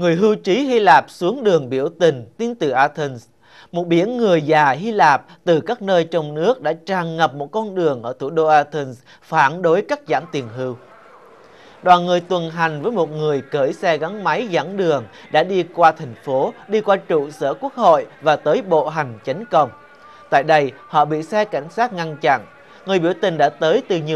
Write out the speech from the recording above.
người hưu trí Hy Lạp xuống đường biểu tình tiến từ Athens. Một biển người già Hy Lạp từ các nơi trong nước đã tràn ngập một con đường ở thủ đô Athens phản đối cắt giảm tiền hưu. Đoàn người tuần hành với một người cởi xe gắn máy dẫn đường đã đi qua thành phố, đi qua trụ sở quốc hội và tới bộ hành chánh công. Tại đây, họ bị xe cảnh sát ngăn chặn. Người biểu tình đã tới từ nhiều